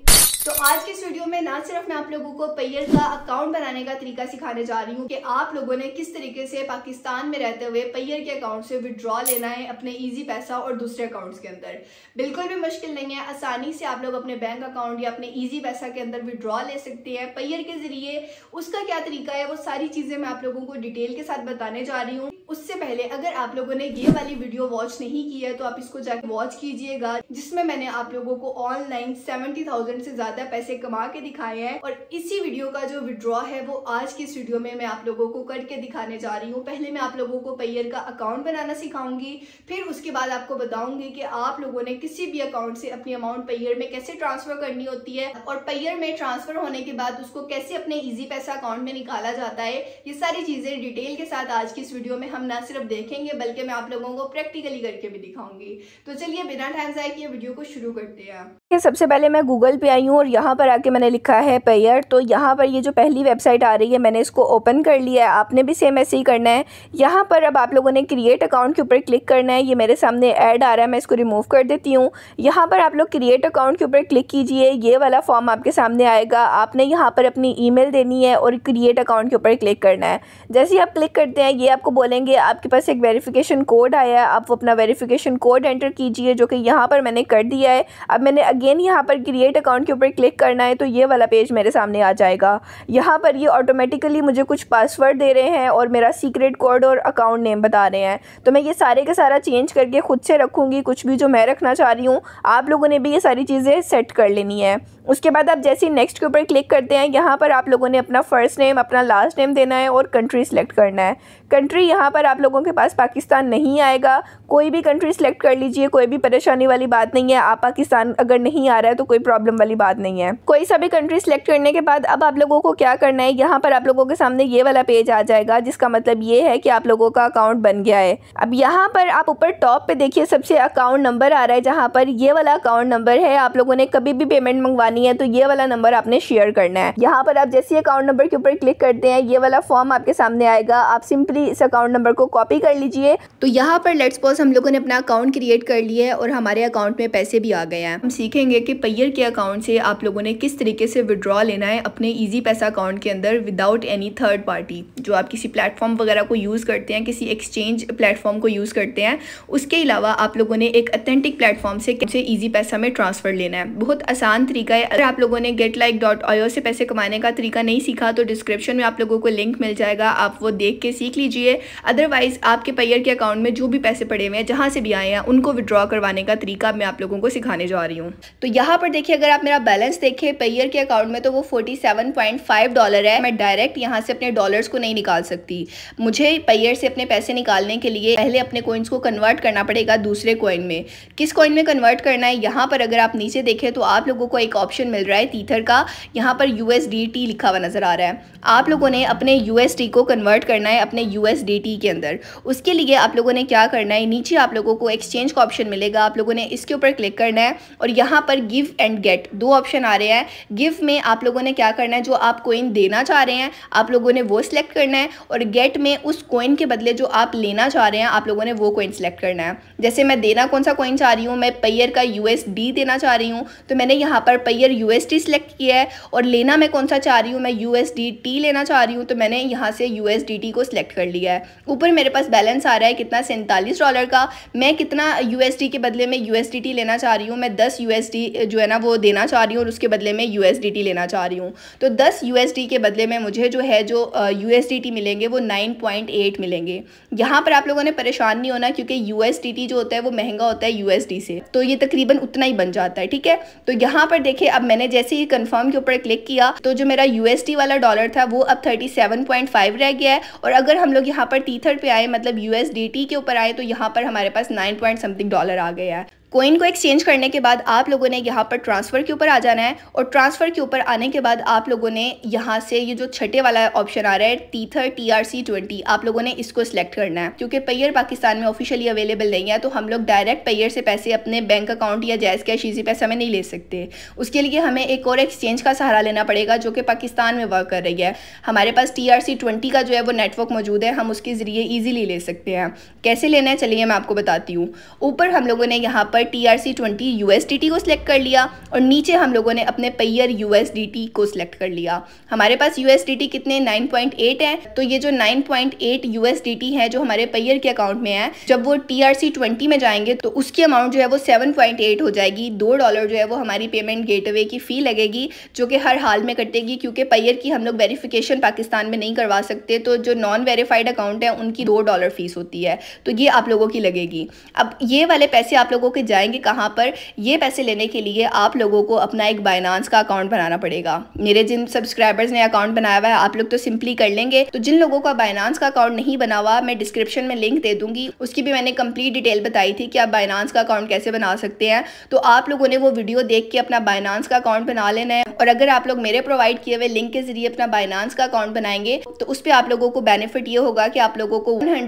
तो आज के स्टूडियो में ना सिर्फ मैं आप लोगों को पेयर का अकाउंट बनाने का तरीका सिखाने जा रही हूँ कि आप लोगों ने किस तरीके से पाकिस्तान में रहते हुए पेयर के अकाउंट से विड्रॉ लेना है अपने इजी पैसा और दूसरे अकाउंट्स के अंदर बिल्कुल भी मुश्किल नहीं है आसानी से आप लोग अपने बैंक अकाउंट या अपने ईजी पैसा के अंदर विड्रॉ ले सकते हैं पेयर के जरिए उसका क्या तरीका है वो सारी चीज़ें मैं आप लोगों को डिटेल के साथ बताने जा रही हूँ उससे पहले अगर आप लोगों ने ये वाली वीडियो वॉच नहीं की है तो आप इसको जाके वॉच कीजिएगा जिसमें मैंने आप लोगों को ऑनलाइन सेवेंटी थाउजेंड से ज्यादा पैसे कमा के दिखाए हैं और इसी वीडियो का जो विड्रॉ है वो आज की इस वीडियो में मैं आप लोगों को करके दिखाने जा रही हूँ पहले मैं आप लोगों को पेयर का अकाउंट बनाना सिखाऊंगी फिर उसके बाद आपको बताऊंगी कि आप लोगों ने किसी भी अकाउंट से अपनी अमाउंट पेयर में कैसे ट्रांसफर करनी होती है और पेयर में ट्रांसफर होने के बाद उसको कैसे अपने इजी पैसा अकाउंट में निकाला जाता है ये सारी चीजें डिटेल के साथ आज की इस वीडियो में हम ना सिर्फ देखेंगे बल्कि मैं आप लोगों को प्रैक्टिकली करके भी दिखाऊंगी तो चलिए बिना टाइम जाए चलिए वीडियो को शुरू करते हैं सबसे पहले मैं गूगल पे आई हूँ और यहाँ पर आके मैंने लिखा है पेयर तो यहाँ पर ये जो पहली वेबसाइट आ रही है मैंने इसको ओपन कर लिया है आपने भी सेम ऐसे ही करना है यहाँ पर अब आप लोगों ने क्रिएट अकाउंट के ऊपर क्लिक करना है ये मेरे सामने ऐड आ रहा है मैं इसको रिमूव कर देती हूँ यहाँ पर आप लोग क्रिएट अकाउंट के ऊपर क्लिक कीजिए ये वाला फॉर्म आपके सामने आएगा आपने यहाँ पर अपनी ईमेल देनी है और क्रिएट अकाउंट के ऊपर क्लिक करना है जैसे ही आप क्लिक करते हैं ये आपको बोलेंगे आपके पास एक वेरिफिकेशन कोड आया है आप वो अपना वेरिफिकेशन कोड एंटर कीजिए जो कि यहाँ पर मैंने मैंने कर दिया है अब मैंने अगेन यहाँ पर क्रिएट अकाउंट के ऊपर क्लिक करना है तो ये वाला पेज मेरे सामने आ जाएगा यहाँ पर ये ऑटोमेटिकली मुझे कुछ पासवर्ड दे रहे हैं और मेरा सीक्रेट कोड और अकाउंट नेम बता रहे हैं तो मैं ये सारे का सारा चेंज करके खुद से रखूँगी कुछ भी जो मैं रखना चाह रही हूँ आप लोगों ने भी ये सारी चीज़ें सेट कर लेनी है उसके बाद आप जैसे ही नेक्स्ट के ऊपर क्लिक करते हैं यहाँ पर आप लोगों ने अपना फ़र्स्ट नेम अपना लास्ट नेम देना है और कंट्री सेलेक्ट करना है कंट्री यहाँ पर आप लोगों के पास पाकिस्तान नहीं आएगा कोई भी कंट्री सेलेक्ट कर लीजिए कोई भी परेशानी वाली बात नहीं है आप पाकिस्तान अगर नहीं आ रहा है तो कोई प्रॉब्लम वाली बात नहीं है कोई सा भी कंट्री सेलेक्ट करने के बाद अब आप लोगों को क्या करना है यहाँ पर आप लोगों के सामने ये वाला पेज आ जाएगा जिसका मतलब ये है कि आप लोगों का अकाउंट बन गया है अब यहाँ पर आप ऊपर टॉप पे देखिए सबसे अकाउंट नंबर आ रहा है जहाँ पर ये वाला अकाउंट नंबर है आप लोगों ने कभी भी पेमेंट मंगवाने बनानी है तो ये वाला नंबर आपने शेयर करना है यहाँ पर आप जैसे अकाउंट नंबर के ऊपर क्लिक करते हैं ये वाला फॉर्म आपके सामने आएगा आप सिंपली इस अकाउंट नंबर को कॉपी कर लीजिए तो यहाँ पर लेट्स पॉज हम लोगों ने अपना अकाउंट क्रिएट कर लिया है और हमारे अकाउंट में पैसे भी आ गए हैं हम सीखेंगे कि पैयर के अकाउंट से आप लोगों ने किस तरीके से विड्रॉ लेना है अपने ईजी पैसा अकाउंट के अंदर विदाउट एनी थर्ड पार्टी जो आप किसी प्लेटफॉर्म वगैरह को यूज़ करते हैं किसी एक्सचेंज प्लेटफॉर्म को यूज़ करते हैं उसके अलावा आप लोगों ने एक अथेंटिक प्लेटफॉर्म से कैसे ईजी पैसा में ट्रांसफ़र लेना है बहुत आसान तरीका है अगर आप लोगों ने गेट लाइक डॉट ऑयो से पैसे कमाने का तरीका नहीं सीखा तो डिस्क्रिप्शन में आप लोगों को लिंक मिल जाएगा आप वो देख के सीख लीजिए अदरवाइज़ आपके पैयर के अकाउंट में जो भी पैसे पड़े हुए हैं जहाँ से भी आए हैं उनको विड्रॉ करवाने का तरीका मैं आप लोगों को सिखाने जा रही हूँ तो यहाँ पर देखिए अगर आप मेरा बैलेंस देखें पैयर के अकाउंट में तो वो फोर्टी डॉलर है मैं डायरेक्ट यहाँ से अपने डॉलर्स को नहीं निकाल सकती मुझे पैयर से अपने पैसे निकालने के लिए पहले अपने कॉइन्स को कन्वर्ट करना पड़ेगा दूसरे कोइन में किस कोइन में कन्वर्ट करना है यहाँ पर अगर आप नीचे देखें तो आप लोगों को एक ऑप्शन ऑप्शन मिल रहा है तीथर का यहाँ पर यू लिखा हुआ नज़र आ रहा है आप लोगों ने अपने यू को कन्वर्ट करना है अपने यू के अंदर उसके लिए आप लोगों ने क्या करना है नीचे आप लोगों को एक्सचेंज का ऑप्शन मिलेगा आप लोगों ने इसके ऊपर क्लिक करना है और यहाँ पर गिव एंड गेट दो ऑप्शन आ रहे हैं गिव में आप लोगों ने क्या करना है जो आप कोइन देना चाह रहे हैं आप लोगों ने वो सिलेक्ट करना है और गेट में उस कोइन के बदले जो आप लेना चाह रहे हैं आप लोगों ने वो कोइन सिलेक्ट करना है जैसे मैं देना कौन सा कोइन चाह रही हूँ मैं पैयर का यू देना चाह रही हूँ तो मैंने यहाँ पर pair here U S T select किया है और लेना मैं कौन सा चाह रही हूँ मैं यू एस डी टी लेना चाह रही हूँ तो मैंने यहाँ से यू एस डी टी को सिलेक्ट कर लिया है ऊपर मेरे पास बैलेंस आ रहा है कितना सैंतालीस डॉलर का मैं कितना यू एस डी के बदले में यू एस डी टी लेना चाह रही हूँ मैं दस यू एस डी जो है ना वो देना चाह रही हूँ और उसके बदले में यू एस डी टी लेना चाह रही हूँ तो दस यू एस डी के बदले में मुझे जो है जो यू एस डी टी मिलेंगे वो नाइन पॉइंट एट मिलेंगे यहाँ पर आप लोगों ने परेशान नहीं होना क्योंकि यू एस डी टी जो होता है वो महंगा होता है यू एस डी से तो ये तकरीबन उतना ही बन जाता है ठीक है तो यहाँ पर देखें थे अब मैंने जैसे ही कंफर्म के ऊपर क्लिक किया तो जो मेरा यूएसडी वाला डॉलर था वो अब 37.5 रह गया है और अगर हम लोग यहाँ पर टीथर्ड पे आए मतलब यूएसडीटी के ऊपर आए तो यहाँ पर हमारे पास नाइन पॉइंट समथिंग डॉलर आ गया है कोइन को एक्सचेंज करने के बाद आप लोगों ने यहाँ पर ट्रांसफ़र के ऊपर आ जाना है और ट्रांसफ़र के ऊपर आने के बाद आप लोगों ने यहाँ से ये यह जो छठे वाला ऑप्शन आ रहा है tether T R C twenty आप लोगों ने इसको सिलेक्ट करना है क्योंकि पेयर पाकिस्तान में ऑफिशियली अवेलेबल नहीं है तो हम लोग डायरेक्ट पेयर से पैसे अपने बैंक अकाउंट या जैज़ कैश ईजी पैसा में नहीं ले सकते उसके लिए हमें एक और एक्सचेंज का सहारा लेना पड़ेगा जो कि पाकिस्तान में वर्क कर रही है हमारे पास टी आर सी ट्वेंटी का जो है वो नेटवर्क मौजूद है हम उसके ज़रिए ईजिली ले सकते हैं कैसे लेना है चलिए मैं आपको बताती हूँ ऊपर हम लोगों ने यहाँ पर पर T R C twenty U S D T को सिलेक्ट कर लिया और नीचे हम लोगों ने अपने pair U S D T को सिलेक्ट कर लिया हमारे पास यू एस डी टी कितने नाइन पॉइंट एट है तो ये जो nine point eight U S D T है जो हमारे पेयर के अकाउंट में है जब वो टी आर सी ट्वेंटी में जाएंगे तो उसकी अमाउंट जो है वो सेवन पॉइंट एट हो जाएगी दो डॉलर जो है वो हमारी पेमेंट गेट गेटवे की फ़ी लगेगी जो कि हर हाल में कटेगी क्योंकि पेयर की हम लोग वेरीफिकेशन पाकिस्तान में नहीं करवा सकते तो जो नॉन वेरीफाइड अकाउंट है उनकी दो डॉलर फीस होती है तो ये आप लोगों की लगेगी अब ये वाले पैसे आप लोगों के जाएंगे कहाँ पर ये पैसे लेने के लिए आप लोगों को अपना एक बाइनांस का अकाउंट बनाना पड़ेगा मेरे जिन सब्सक्राइबर्स ने अकाउंट बनाया हुआ है आप लोग तो सिंपली कर लेंगे तो जिन लोगों का बाइनांस का अकाउंट नहीं बना हुआ मैं डिस्क्रिप्शन में लिंक दे दूंगी उसकी भी मैंने कंप्लीट डिटेल बताई थी कि आप बाइनांस का अकाउंट कैसे बना सकते हैं तो आप लोगों ने वो वीडियो देख के अपना बाइनांस का अकाउंट बना लेना है और अगर आप लोग मेरे प्रोवाइड किए हुए लिंक के जरिए अपना बाइनांस का अकाउंट बनाएंगे तो उस पर आप लोगों को बेनिफिट ये होगा कि आप लोगों को वन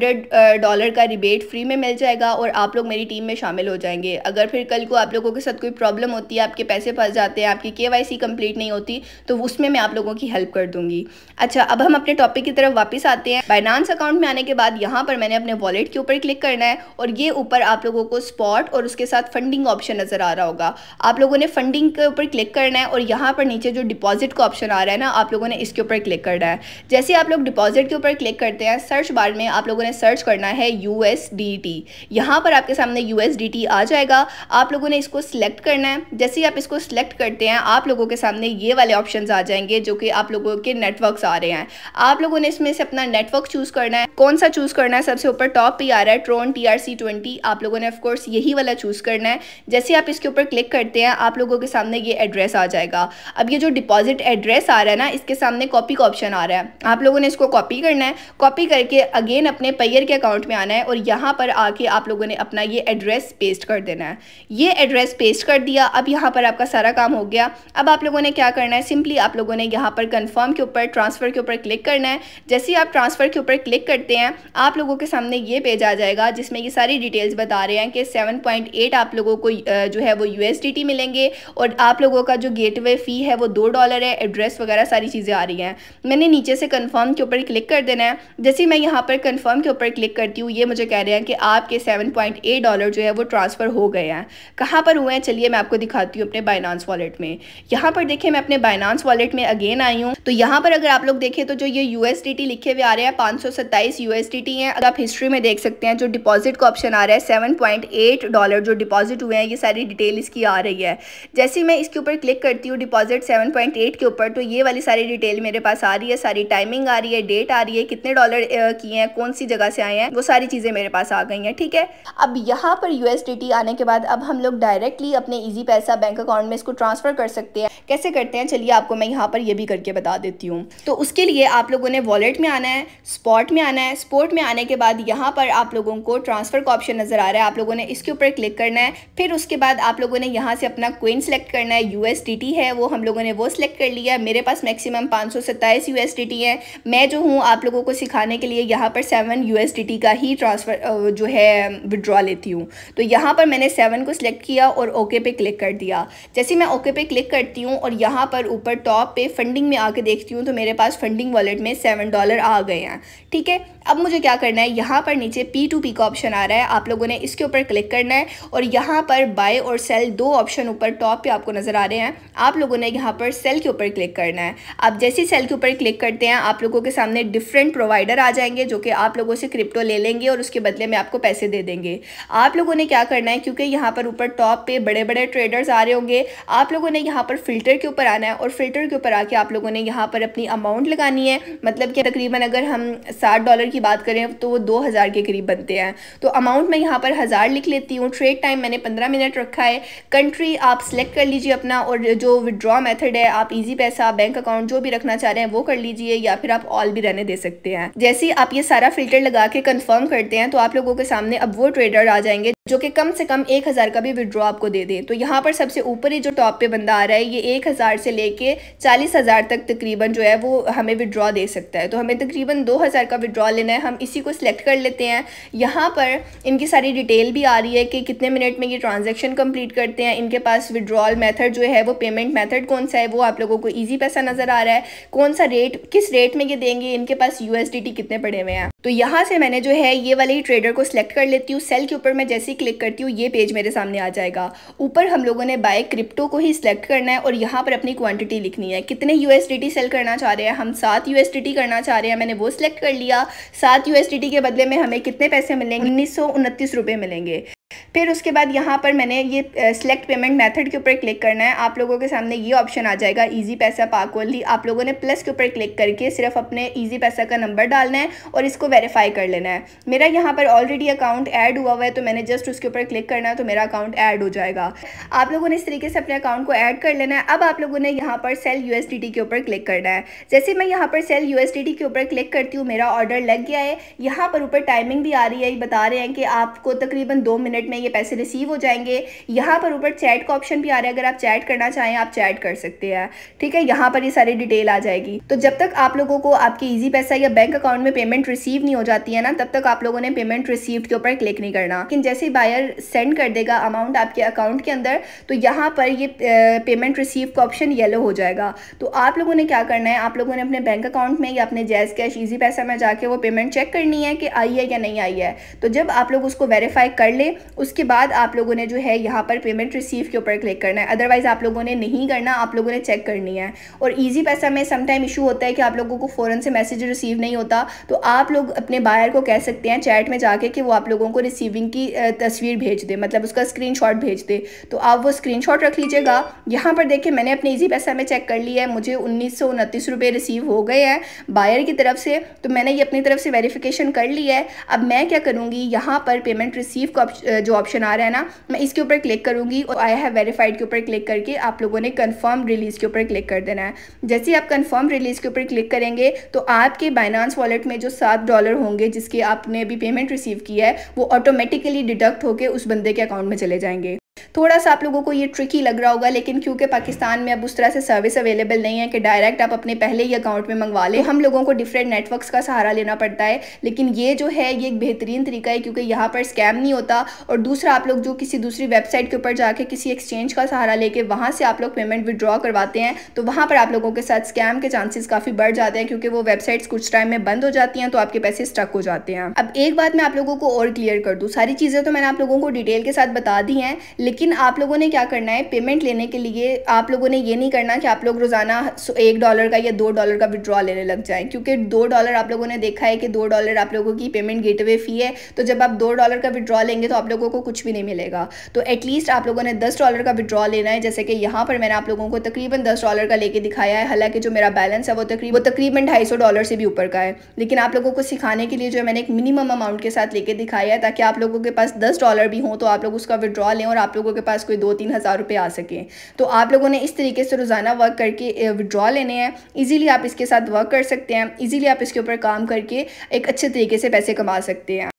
डॉलर का रिबेट फ्री में मिल जाएगा और आप लोग मेरी टीम में शामिल हो जाएंगे अगर फिर कल को आप लोगों के साथ कोई प्रॉब्लम होती है आपके पैसे फंस जाते हैं आपकी के वाई नहीं होती तो उसमें मैं आप लोगों की हेल्प कर दूंगी अच्छा अब हम अपने टॉपिक की तरफ वापस आते हैं बाइनांस अकाउंट में आने के बाद यहाँ पर मैंने अपने वॉलेट के ऊपर क्लिक करना है और ये ऊपर आप लोगों को स्पॉट और उसके साथ फंडिंग ऑप्शन नज़र आ रहा होगा आप लोगों ने फंडिंग के ऊपर क्लिक करना है और यहाँ पर नीचे जो डिपॉजिट का ऑप्शन आ रहा है ना आप लोगों ने इसके ऊपर क्लिक करना है जैसे आप लोग डिपॉजिट के ऊपर क्लिक करते हैं सर्च बार में आप लोगों ने सर्च करना है यू एस यहाँ पर आपके सामने यू आ जाएगा आप लोगों ने इसको सिलेक्ट करना है जैसे ही आप इसको सिलेक्ट करते हैं आप लोगों के सामने ये वाले ऑप्शन आ जाएंगे जो कि आप लोगों के नेटवर्क आ रहे हैं आप लोगों ने इसमें से अपना नेटवर्क चूज़ करना है कौन सा चूज़ करना है सबसे ऊपर टॉप पे आ रहा है Tron T R C twenty आप लोगों ने ऑफकोर्स यही वाला चूज़ करना है जैसे आप इसके ऊपर क्लिक करते हैं आप लोगों के सामने ये एड्रेस आ जाएगा अब ये जो डिपॉजिट एड्रेस आ रहा है ना इसके सामने कॉपी का ऑप्शन आ रहा है आप लोगों ने इसको कॉपी करना है कॉपी करके अगेन अपने पैयर के अकाउंट में आना है और यहाँ पर आके आप लोगों ने अपना ये एड्रेस पेस्ट कर देना है ये एड्रेस पेस्ट कर दिया अब यहाँ पर आपका सारा काम हो गया अब आप लोगों ने क्या करना है सिंपली आप लोगों ने यहाँ पर कन्फर्म के ऊपर ट्रांसफ़र के ऊपर क्लिक करना है जैसे ही आप ट्रांसफ़र के ऊपर क्लिक करते हैं आप लोगों के सामने ये पेज आ जाएगा जिसमें ये सारी डिटेल्स बता रहे हैं कि 7.8 आप लोगों को जो है वो यूएसडीटी मिलेंगे और आप लोगों का जो गेटवे फ़ी फ़ी है वो दो डॉलर है एड्रेस वगैरह सारी चीज़ें आ रही हैं मैंने नीचे से कन्फर्म के ऊपर क्लिक कर देना है जैसे मैं यहाँ पर कन्फर्म के ऊपर क्लिक करती हूँ ये मुझे कह रहे हैं कि आपके सेवन पॉइंट एट डॉलर जो है वो ट्रांसफ़र हो गए हैं कहाँ पर हुए हैं चलिए मैं आपको दिखाती हूँ अपने बाइनानस वॉलेट में यहाँ पर देखें मैं अपने बाइनानस वॉलेट में अगेन आई हूँ तो यहाँ पर अगर आप लोग देखें तो जो ये यू लिखे हुए आ रहे हैं पाँच सौ सत्ताईस यू हैं अगर आप हिस्ट्री में देख सकते हैं जो डिपॉजिट का ऑप्शन आ रहा है सेवन पॉइंट एट डॉलर जो डिपॉजिट हुए हैं ये सारी डिटेल इसकी आ रही है जैसे मैं इसके ऊपर क्लिक करती हूँ डिपॉजिट डिपॉजिट 7.8 के ऊपर तो ये वाली सारी डिटेल मेरे पास आ रही है सारी टाइमिंग आ रही है डेट आ रही है कितने डॉलर किए हैं कौन सी जगह से आए हैं वो सारी चीज़ें मेरे पास आ गई हैं ठीक है अब यहाँ पर यूएसडीटी आने के बाद अब हम लोग डायरेक्टली अपने ईजी पैसा बैंक अकाउंट में इसको ट्रांसफ़र कर सकते हैं कैसे करते हैं चलिए आपको मैं यहाँ पर यह भी करके बता देती हूँ तो उसके लिए आप लोगों ने वॉलेट में आना है स्पॉट में आना है स्पॉट में आने के बाद यहाँ पर आप लोगों को ट्रांसफ़र का ऑप्शन नज़र आ रहा है आप लोगों ने इसके ऊपर क्लिक करना है फिर उसके बाद आप लोगों ने यहाँ से अपना क्वीन सेलेक्ट करना है यू है वो हम लोगों ने वो सिलेक्ट कर लिया मेरे पास मैक्सिमम पाँच सौ सत्ताईस यू एस डी टी है मैं जो हूँ आप लोगों को सिखाने के लिए यहाँ पर seven U S D T का ही ट्रांसफ़र जो है विड्रॉ लेती हूँ तो यहाँ पर मैंने सेवन को सिलेक्ट किया और ओके पे क्लिक कर दिया जैसे मैं ओके पे क्लिक करती हूँ और यहाँ पर ऊपर टॉप पे फंडिंग में आके देखती हूँ तो मेरे पास फंडिंग वॉलेट में सेवन डॉलर आ गए हैं ठीक है अब मुझे क्या करना है यहाँ पर नीचे पी टू पी का ऑप्शन आ रहा है आप लोगों ने इसके ऊपर क्लिक करना है और यहाँ पर बाय और सेल दो ऑप्शन ऊपर टॉप पे आपको नज़र आ रहे हैं आप लोगों ने हमें यहाँ पर सेल के ऊपर क्लिक करना है आप जैसे सेल के ऊपर क्लिक करते हैं आप लोगों के सामने डिफरेंट प्रोवाइडर आ जाएंगे जो कि आप लोगों से क्रिप्टो ले लेंगे और उसके बदले में आपको पैसे दे देंगे आप लोगों ने क्या करना है क्योंकि यहाँ पर ऊपर टॉप पे बड़े बड़े ट्रेडर्स आ रहे होंगे आप लोगों ने यहाँ पर फिल्टर के ऊपर आना है और फिल्टर के ऊपर आके आप लोगों ने यहाँ पर अपनी अमाउंट लगानी है मतलब कि तकरीबन अगर हम साठ डॉलर की बात करें तो वो दो हज़ार के करीब बनते हैं तो अमाउंट मैं यहाँ पर हज़ार लिख लेती हूँ ट्रेड टाइम मैंने पंद्रह मिनट रखा है कंट्री आप सेलेक्ट कर लीजिए अपना और जो विड्रॉ ड्रॉ मेथड है आप इजी पैसा बैंक अकाउंट जो भी रखना चाह रहे हैं वो कर लीजिए या फिर आप ऑल भी रहने दे सकते हैं जैसे ही आप ये सारा फिल्टर लगा के कंफर्म करते हैं तो आप लोगों के सामने अब वो ट्रेडर आ जाएंगे जो कि कम से कम एक हज़ार का भी विड्रॉ आपको दे दें तो यहाँ पर सबसे ऊपर ही जो टॉप पे बंदा आ रहा है ये एक हज़ार से लेके चालीस हज़ार तक तकरीबन जो है वो हमें विड्रॉ दे सकता है तो हमें तकरीबन दो हज़ार का विड्रॉ लेना है हम इसी को सिलेक्ट कर लेते हैं यहाँ पर इनकी सारी डिटेल भी आ रही है कि कितने मिनट में ये ट्रांजेक्शन कम्प्लीट करते हैं इनके पास विड्रॉल मैथड जो है वो पेमेंट मैथड कौन सा है वो आप लोगों को ईजी पैसा नज़र आ रहा है कौन सा रेट किस रेट में ये देंगे इनके पास यू कितने पड़े हुए हैं तो यहाँ से मैंने जो है ये वाले ही ट्रेडर को सिलेक्ट कर लेती हूँ सेल के ऊपर मैं जैसे ही क्लिक करती हूँ ये पेज मेरे सामने आ जाएगा ऊपर हम लोगों ने बाय क्रिप्टो को ही सिलेक्ट करना है और यहाँ पर अपनी क्वांटिटी लिखनी है कितने यू सेल करना चाह रहे हैं हम सात यू करना चाह रहे हैं मैंने वो सिलेक्ट कर लिया सात यू के बदले में हमें कितने पैसे मिलेंगे उन्नीस सौ मिलेंगे फिर उसके बाद यहाँ पर मैंने ये सिलेक्ट पेमेंट मेथड के ऊपर क्लिक करना है आप लोगों के सामने ये ऑप्शन आ जाएगा इजी पैसा पाकोली आप लोगों ने प्लस के ऊपर क्लिक करके सिर्फ अपने इजी पैसा का नंबर डालना है और इसको वेरीफाई कर लेना है मेरा यहाँ पर ऑलरेडी अकाउंट ऐड हुआ हुआ है तो मैंने जस्ट उसके ऊपर क्लिक करना है तो मेरा अकाउंट ऐड हो जाएगा आप लोगों ने इस तरीके से अपने अकाउंट को ऐड कर लेना है अब आप लोगों ने यहाँ पर सेल यू के ऊपर क्लिक करना है जैसे मैं यहाँ पर सेल यू के ऊपर क्लिक करती हूँ मेरा ऑर्डर लग गया है यहाँ पर ऊपर टाइमिंग भी आ रही है बता रहे हैं कि आपको तकरीबन दो मिनट मिनट में ये पैसे रिसीव हो जाएंगे यहाँ पर ऊपर चैट का ऑप्शन भी आ रहा है अगर आप चैट करना चाहें आप चैट कर सकते हैं ठीक है यहाँ पर ये सारी डिटेल आ जाएगी तो जब तक आप लोगों को आपके ईजी पैसा या बैंक अकाउंट में पेमेंट रिसीव नहीं हो जाती है ना तब तक आप लोगों ने पेमेंट रिसीव के ऊपर क्लिक नहीं करना लेकिन जैसे बायर सेंड कर देगा अमाउंट आपके अकाउंट के अंदर तो यहाँ पर ये पेमेंट रिसीव का ऑप्शन येलो हो जाएगा तो आप लोगों ने क्या करना है आप लोगों ने अपने बैंक अकाउंट में या अपने जैज़ कैश ईजी पैसा में जाके वो पेमेंट चेक करनी है कि आई है या नहीं आई है तो जब आप लोग उसको वेरीफाई कर लें उसके बाद आप लोगों ने जो है यहाँ पर पेमेंट रिसीव के ऊपर क्लिक करना है अदरवाइज़ आप लोगों ने नहीं करना आप लोगों ने चेक करनी है और ईजी पैसा में समटाइम इशू होता है कि आप लोगों को फ़ौरन से मैसेज रिसीव नहीं होता तो आप लोग अपने बायर को कह सकते हैं चैट में जाके कि वो आप लोगों को रिसीविंग की तस्वीर भेज दे मतलब उसका स्क्रीन भेज दे तो आप वो स्क्रीन रख लीजिएगा यहाँ पर देखिए मैंने अपने ईजी पैसा में चेक कर लिया है मुझे उन्नीस सौ रिसीव हो गए हैं बायर की तरफ से तो मैंने ये अपनी तरफ से वेरीफिकेशन कर लिया है अब मैं क्या करूँगी यहाँ पर पेमेंट रिसीव का जो ऑप्शन आ रहा है ना मैं इसके ऊपर क्लिक करूंगी और आई हैव वेरीफाइड के ऊपर क्लिक करके आप लोगों ने कन्फर्म रिलीज़ के ऊपर क्लिक कर देना है जैसे आप कन्फर्म रिलीज़ के ऊपर क्लिक करेंगे तो आपके बाइनांस वॉलेट में जो सात डॉलर होंगे जिसके आपने अभी पेमेंट रिसीव की है वो ऑटोमेटिकली डिडक्ट होकर उस बंदे के अकाउंट में चले जाएंगे थोड़ा सा आप लोगों को ये ट्रिकी लग रहा होगा लेकिन क्योंकि पाकिस्तान में अब उस तरह से सर्विस अवेलेबल नहीं है कि डायरेक्ट आप अपने पहले ही अकाउंट में मंगवा लें हम लोगों को डिफरेंट नेटवर्क्स का सहारा लेना पड़ता है लेकिन ये जो है ये एक बेहतरीन तरीका है क्योंकि यहाँ पर स्कैम नहीं होता और दूसरा आप लोग जो किसी दूसरी वेबसाइट के ऊपर जाके किसी एक्सचेंज का सहारा लेके वहाँ से आप लोग पेमेंट विदड्रॉ करवाते हैं तो वहाँ पर आप लोगों के साथ स्कैम के चांसेस काफ़ी बढ़ जाते हैं क्योंकि वो वेबसाइट्स कुछ टाइम में बंद हो जाती हैं तो आपके पैसे स्टक हो जाते हैं अब एक बात मैं आप लोगों को और क्लियर कर दूँ सारी चीज़ें तो मैंने आप लोगों को डिटेल के साथ बता दी हैं लेकिन लेकिन आप लोगों ने क्या करना है पेमेंट लेने के लिए आप लोगों ने ये नहीं करना कि आप लोग रोज़ाना एक डॉलर का या दो डॉलर का विड्रॉ लेने लग जाए क्योंकि दो डॉलर आप लोगों ने देखा है कि दो डॉलर आप लोगों की पेमेंट गेटवे फ़ी है तो जब आप दो डॉलर का विड्रॉ लेंगे तो आप लोगों को कुछ भी नहीं मिलेगा तो एटलीस्ट आप लोगों ने दस डॉलर का विड्रॉ लेना है जैसे कि यहाँ पर मैंने आप लोगों को तकरीबन दस डॉलर का लेके दिखाया है हालांकि जो मेरा बैलेंस है वो तकरीबन तकरीबन ढाई सौ डॉलर से भी ऊपर का है लेकिन आप लोगों को सिखाने के लिए जो मैंने एक मिनिमम अमाउंट के साथ लेके दिखाया है ताकि आप लोगों के पास दस डॉलर भी हों तो आप लोग उसका विड्रॉ लें और आप लोगों लोगों के पास कोई दो तीन हज़ार रुपये आ सकें तो आप लोगों ने इस तरीके से रोज़ाना वर्क करके विड्रॉ लेने हैं ईज़िली आप इसके साथ वर्क कर सकते हैं ईज़िली आप इसके ऊपर काम करके एक अच्छे तरीके से पैसे कमा सकते हैं